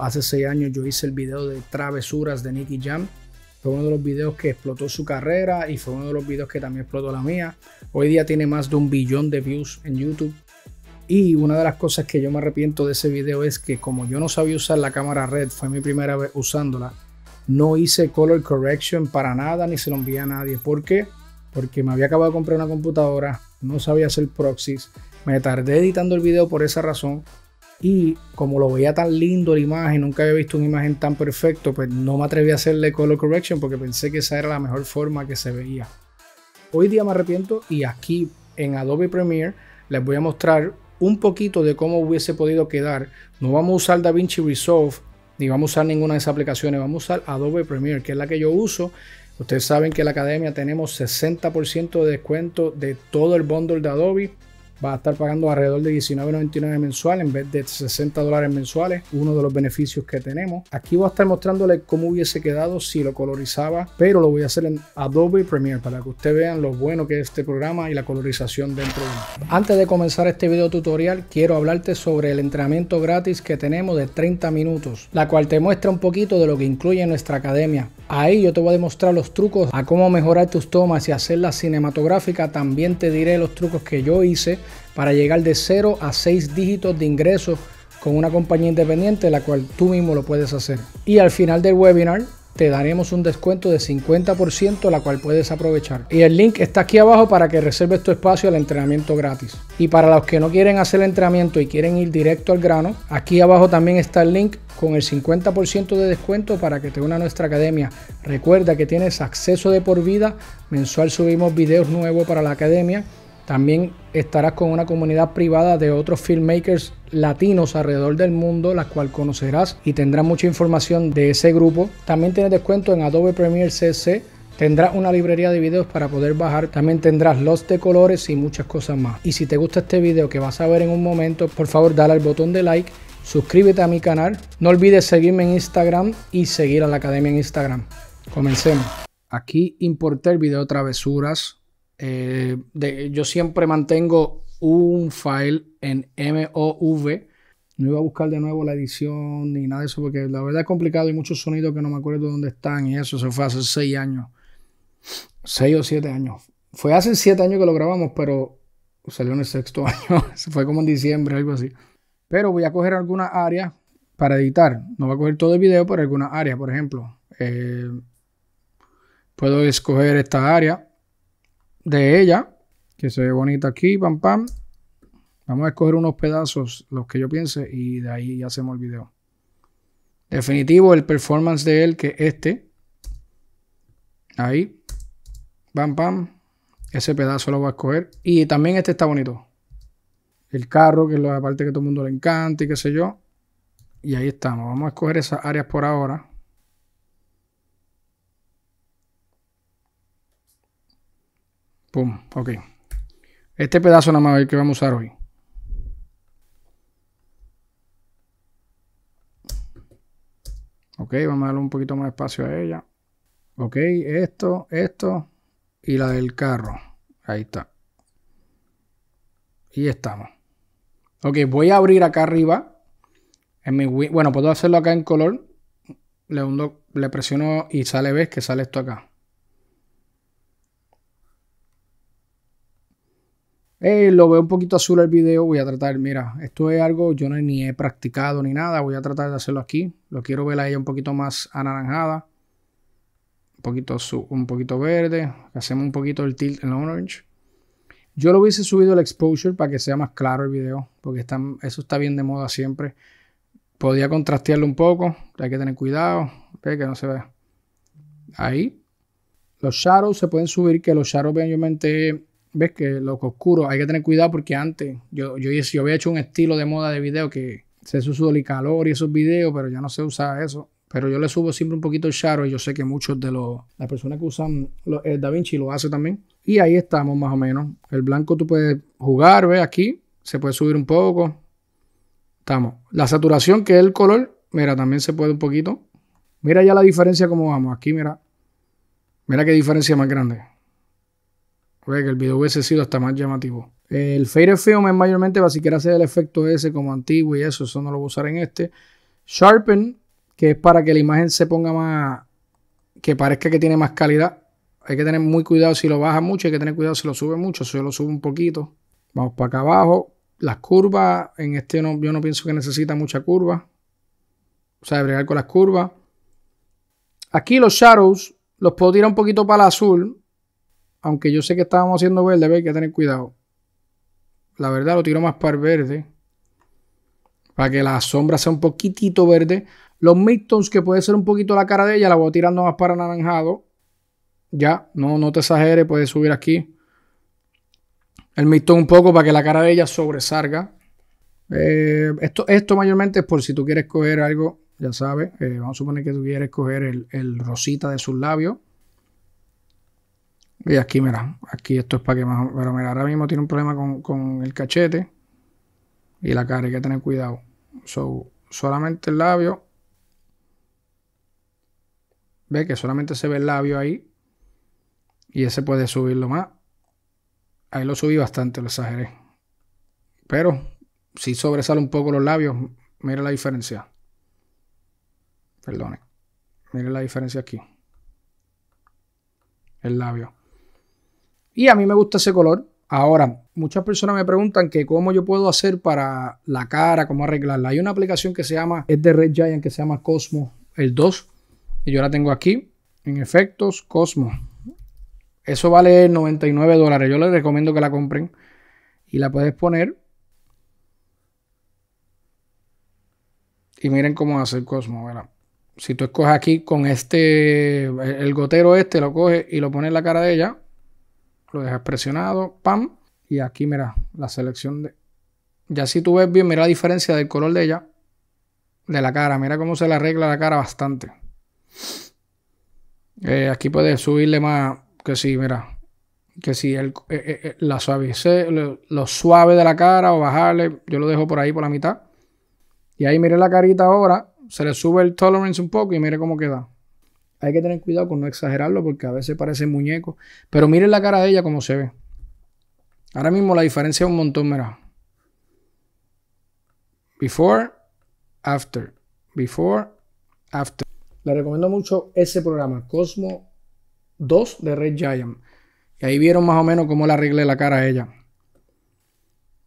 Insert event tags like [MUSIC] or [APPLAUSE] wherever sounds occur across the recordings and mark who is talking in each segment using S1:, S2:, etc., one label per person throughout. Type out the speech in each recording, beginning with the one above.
S1: Hace seis años yo hice el video de Travesuras de Nicky Jam. Fue uno de los videos que explotó su carrera y fue uno de los videos que también explotó la mía. Hoy día tiene más de un billón de views en YouTube. Y una de las cosas que yo me arrepiento de ese video es que como yo no sabía usar la cámara red, fue mi primera vez usándola, no hice color correction para nada ni se lo envié a nadie. ¿Por qué? Porque me había acabado de comprar una computadora, no sabía hacer proxies, me tardé editando el video por esa razón y como lo veía tan lindo la imagen, nunca había visto una imagen tan perfecta, pues no me atreví a hacerle color correction porque pensé que esa era la mejor forma que se veía. Hoy día me arrepiento y aquí en Adobe Premiere les voy a mostrar un poquito de cómo hubiese podido quedar. No vamos a usar DaVinci Resolve ni vamos a usar ninguna de esas aplicaciones, vamos a usar Adobe Premiere, que es la que yo uso. Ustedes saben que en la academia tenemos 60% de descuento de todo el bundle de Adobe vas a estar pagando alrededor de 19.99 mensual en vez de 60 dólares mensuales, uno de los beneficios que tenemos. Aquí voy a estar mostrándole cómo hubiese quedado si lo colorizaba, pero lo voy a hacer en Adobe Premiere para que ustedes vean lo bueno que es este programa y la colorización dentro de él. Antes de comenzar este video tutorial, quiero hablarte sobre el entrenamiento gratis que tenemos de 30 minutos, la cual te muestra un poquito de lo que incluye nuestra academia. Ahí yo te voy a demostrar los trucos a cómo mejorar tus tomas y la cinematográfica. También te diré los trucos que yo hice para llegar de 0 a 6 dígitos de ingresos con una compañía independiente, la cual tú mismo lo puedes hacer. Y al final del webinar te daremos un descuento de 50%, la cual puedes aprovechar. Y el link está aquí abajo para que reserves tu espacio al entrenamiento gratis. Y para los que no quieren hacer el entrenamiento y quieren ir directo al grano, aquí abajo también está el link con el 50% de descuento para que te una a nuestra academia. Recuerda que tienes acceso de por vida, mensual subimos videos nuevos para la academia también estarás con una comunidad privada de otros filmmakers latinos alrededor del mundo, la cual conocerás y tendrás mucha información de ese grupo. También tienes descuento en Adobe Premiere CC. Tendrás una librería de videos para poder bajar. También tendrás los de colores y muchas cosas más. Y si te gusta este video que vas a ver en un momento, por favor dale al botón de like, suscríbete a mi canal. No olvides seguirme en Instagram y seguir a la academia en Instagram. Comencemos. Aquí importé el video travesuras eh, yo siempre mantengo un file en MOV. No iba a buscar de nuevo la edición ni nada de eso, porque la verdad es complicado. Hay muchos sonidos que no me acuerdo dónde están y eso. Se fue hace 6 años. seis o siete años. Fue hace siete años que lo grabamos, pero salió en el sexto [LAUGHS] año. se fue como en diciembre, algo así. Pero voy a coger algunas áreas para editar. No voy a coger todo el video, pero algunas áreas, por ejemplo. Eh, puedo escoger esta área de ella, que se ve bonita aquí, pam, pam. Vamos a escoger unos pedazos, los que yo piense, y de ahí ya hacemos el video. Definitivo, el performance de él, que este. Ahí. Pam, pam. Ese pedazo lo voy a escoger. Y también este está bonito. El carro, que es la parte que todo el mundo le encanta y qué sé yo. Y ahí estamos. Vamos a escoger esas áreas por ahora. ok. Este pedazo nada más el que vamos a usar hoy. Ok, vamos a darle un poquito más de espacio a ella. Ok, esto, esto y la del carro. Ahí está. Y estamos. Ok, voy a abrir acá arriba. En mi, bueno, puedo hacerlo acá en color. Le, le presiono y sale, ves que sale esto acá. Eh, lo veo un poquito azul el video, voy a tratar, mira, esto es algo, yo ni he practicado ni nada, voy a tratar de hacerlo aquí, lo quiero ver ahí un poquito más anaranjada, un poquito, azul, un poquito verde, hacemos un poquito el tilt en orange. Yo lo hubiese subido el exposure para que sea más claro el video, porque eso está bien de moda siempre. Podía contrastearlo un poco, hay que tener cuidado, ¿ve? que no se vea. Ahí. Los shadows se pueden subir, que los shadows obviamente ves que lo oscuro, hay que tener cuidado porque antes yo, yo, había hecho un estilo de moda de video que se usó el calor y esos videos, pero ya no se usa eso. Pero yo le subo siempre un poquito el shadow y yo sé que muchos de los, las personas que usan el Da Vinci lo hace también. Y ahí estamos más o menos. El blanco tú puedes jugar, ves aquí, se puede subir un poco. Estamos. La saturación que es el color, mira, también se puede un poquito. Mira ya la diferencia como vamos. Aquí, mira. Mira qué diferencia más grande que el video hubiese sido hasta más llamativo. El Fade Film es mayormente para siquiera hacer el efecto ese como antiguo y eso, eso no lo voy a usar en este. Sharpen, que es para que la imagen se ponga más, que parezca que tiene más calidad. Hay que tener muy cuidado si lo baja mucho, hay que tener cuidado si lo sube mucho, si yo lo subo un poquito. Vamos para acá abajo. Las curvas, en este no, yo no pienso que necesita mucha curva. O sea, de bregar con las curvas. Aquí los shadows los puedo tirar un poquito para el azul aunque yo sé que estábamos haciendo verde, hay que tener cuidado. La verdad lo tiro más para verde. Para que la sombra sea un poquitito verde. Los midtones, que puede ser un poquito la cara de ella, la voy tirando más para anaranjado. Ya, no, no te exageres, puedes subir aquí. El midtone un poco para que la cara de ella sobresalga. Eh, esto, esto mayormente es por si tú quieres coger algo, ya sabes. Eh, vamos a suponer que tú quieres coger el rosita de sus labios y aquí, mira, aquí esto es para que más. Pero mira, ahora mismo tiene un problema con, con el cachete y la cara, hay que tener cuidado. So, solamente el labio. Ve que solamente se ve el labio ahí. Y ese puede subirlo más. Ahí lo subí bastante, lo exageré. Pero si sobresale un poco los labios, mire la diferencia. Perdone. Mire la diferencia aquí. El labio. Y a mí me gusta ese color. Ahora, muchas personas me preguntan que cómo yo puedo hacer para la cara, cómo arreglarla. Hay una aplicación que se llama, es de Red Giant, que se llama Cosmo, el 2. Y yo la tengo aquí, en efectos, Cosmo. Eso vale 99 dólares. Yo les recomiendo que la compren. Y la puedes poner. Y miren cómo hace el Cosmo, Si tú escoges aquí con este, el gotero este, lo coges y lo pones en la cara de ella, lo dejas presionado, pam, y aquí mira la selección de... Ya si tú ves bien, mira la diferencia del color de ella, de la cara, mira cómo se le arregla la cara bastante. Eh, aquí puedes subirle más, que si, sí, mira, que si sí, el, eh, eh, la suavice, lo, suave de la cara o bajarle, yo lo dejo por ahí por la mitad. Y ahí mire la carita ahora, se le sube el tolerance un poco y mire cómo queda hay que tener cuidado con no exagerarlo porque a veces parece muñeco. Pero miren la cara de ella como se ve. Ahora mismo la diferencia es un montón, mira. Before, after. Before, after. Le recomiendo mucho ese programa, Cosmo 2 de Red Giant. Y ahí vieron más o menos cómo le arreglé la cara a ella.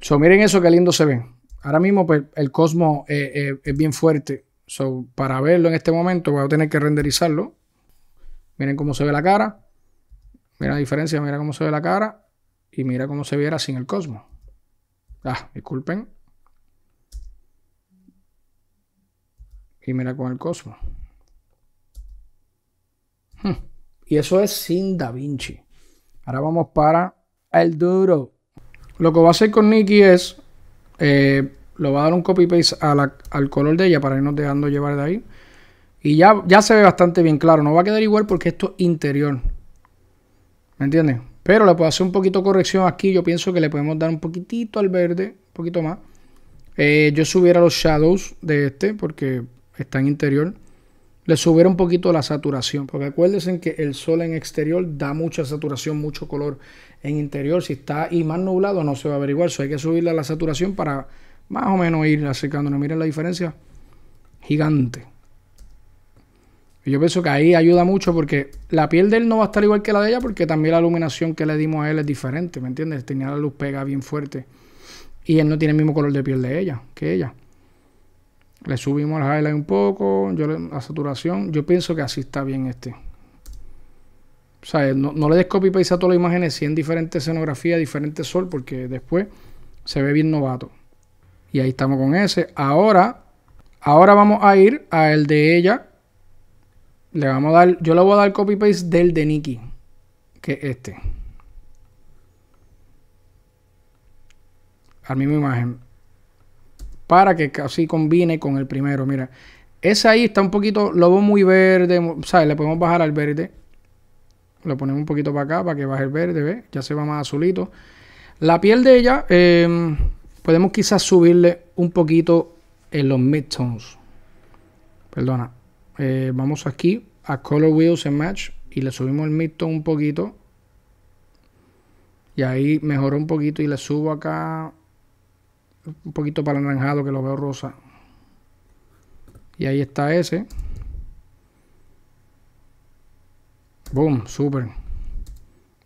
S1: So, miren eso, qué lindo se ve. Ahora mismo pues, el Cosmo eh, eh, es bien fuerte. So, para verlo en este momento voy a tener que renderizarlo. Miren cómo se ve la cara. Mira la diferencia, mira cómo se ve la cara y mira cómo se viera sin el Cosmo. Ah, disculpen. Y mira con el Cosmo. Hmm. Y eso es sin Da Vinci. Ahora vamos para el duro. Lo que va a hacer con Nicky es eh, lo va a dar un copy paste al color de ella para irnos dejando llevar de ahí. Y ya, ya se ve bastante bien claro. No va a quedar igual porque esto es interior. ¿Me entiendes? Pero le puedo hacer un poquito de corrección aquí. Yo pienso que le podemos dar un poquitito al verde. Un poquito más. Eh, yo subiera los shadows de este porque está en interior. Le subiera un poquito la saturación. Porque acuérdense que el sol en exterior da mucha saturación, mucho color en interior. Si está y más nublado no se va a averiguar igual. hay que subirle la saturación para más o menos ir acercándonos. Miren la diferencia gigante. yo pienso que ahí ayuda mucho porque la piel de él no va a estar igual que la de ella porque también la iluminación que le dimos a él es diferente, ¿me entiendes? Tenía la luz pega bien fuerte y él no tiene el mismo color de piel de ella que ella. Le subimos la highlight un poco, yo la saturación. Yo pienso que así está bien este. O sea, no, le des copy paste a todas las imágenes, si en diferente escenografía, diferente sol, porque después se ve bien novato. Y ahí estamos con ese. Ahora, ahora vamos a ir a el de ella. Le vamos a dar, yo le voy a dar copy paste del de Nikki, que es este. A la misma imagen. Para que así combine con el primero. Mira, ese ahí está un poquito, lo veo muy verde. ¿Sabes? Le podemos bajar al verde. Lo ponemos un poquito para acá para que baje el verde, Ya se va más azulito. La piel de ella, em, Podemos quizás subirle un poquito en los midtones. Perdona. Eh, vamos aquí a Color Wheels en Match y le subimos el midtone un poquito. Y ahí mejoró un poquito y le subo acá un poquito para el que lo veo rosa. Y ahí está ese. Boom, super.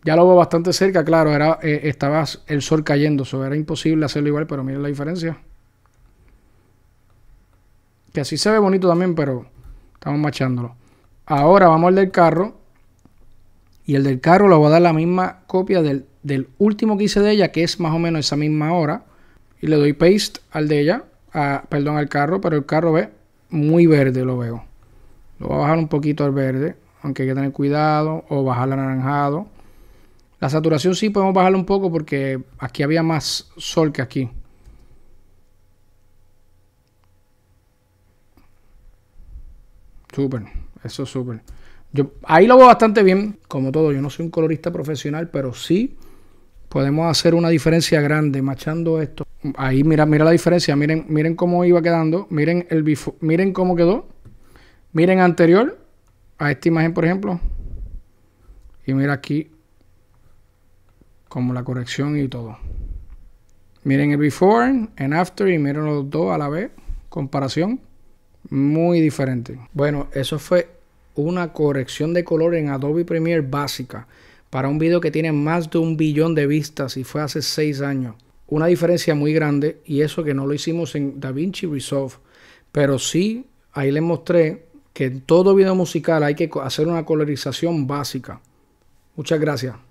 S1: Ya lo veo bastante cerca, claro, era, eh, estaba el sol cayendo, eso era imposible hacerlo igual, pero miren la diferencia. Que así se ve bonito también, pero estamos machándolo. Ahora vamos al del carro. Y el del carro lo voy a dar la misma copia del, del último que hice de ella, que es más o menos esa misma hora. Y le doy paste al de ella, perdón, al carro, pero el carro ve muy verde, lo veo. Lo voy a bajar un poquito al verde, aunque hay que tener cuidado, o bajar al anaranjado. La saturación sí podemos bajarla un poco porque aquí había más sol que aquí. Súper, eso es súper. Yo, ahí lo veo bastante bien, como todo. Yo no soy un colorista profesional, pero sí podemos hacer una diferencia grande machando esto. Ahí mira, mira la diferencia. Miren, miren cómo iba quedando. Miren el before, miren cómo quedó. Miren anterior a esta imagen, por ejemplo. Y mira aquí como la corrección y todo. Miren el before and after y miren los dos a la vez. Comparación muy diferente. Bueno, eso fue una corrección de color en Adobe Premiere básica para un video que tiene más de un billón de vistas y fue hace seis años. Una diferencia muy grande y eso que no lo hicimos en DaVinci Resolve, pero sí ahí les mostré que en todo video musical hay que hacer una colorización básica. Muchas gracias.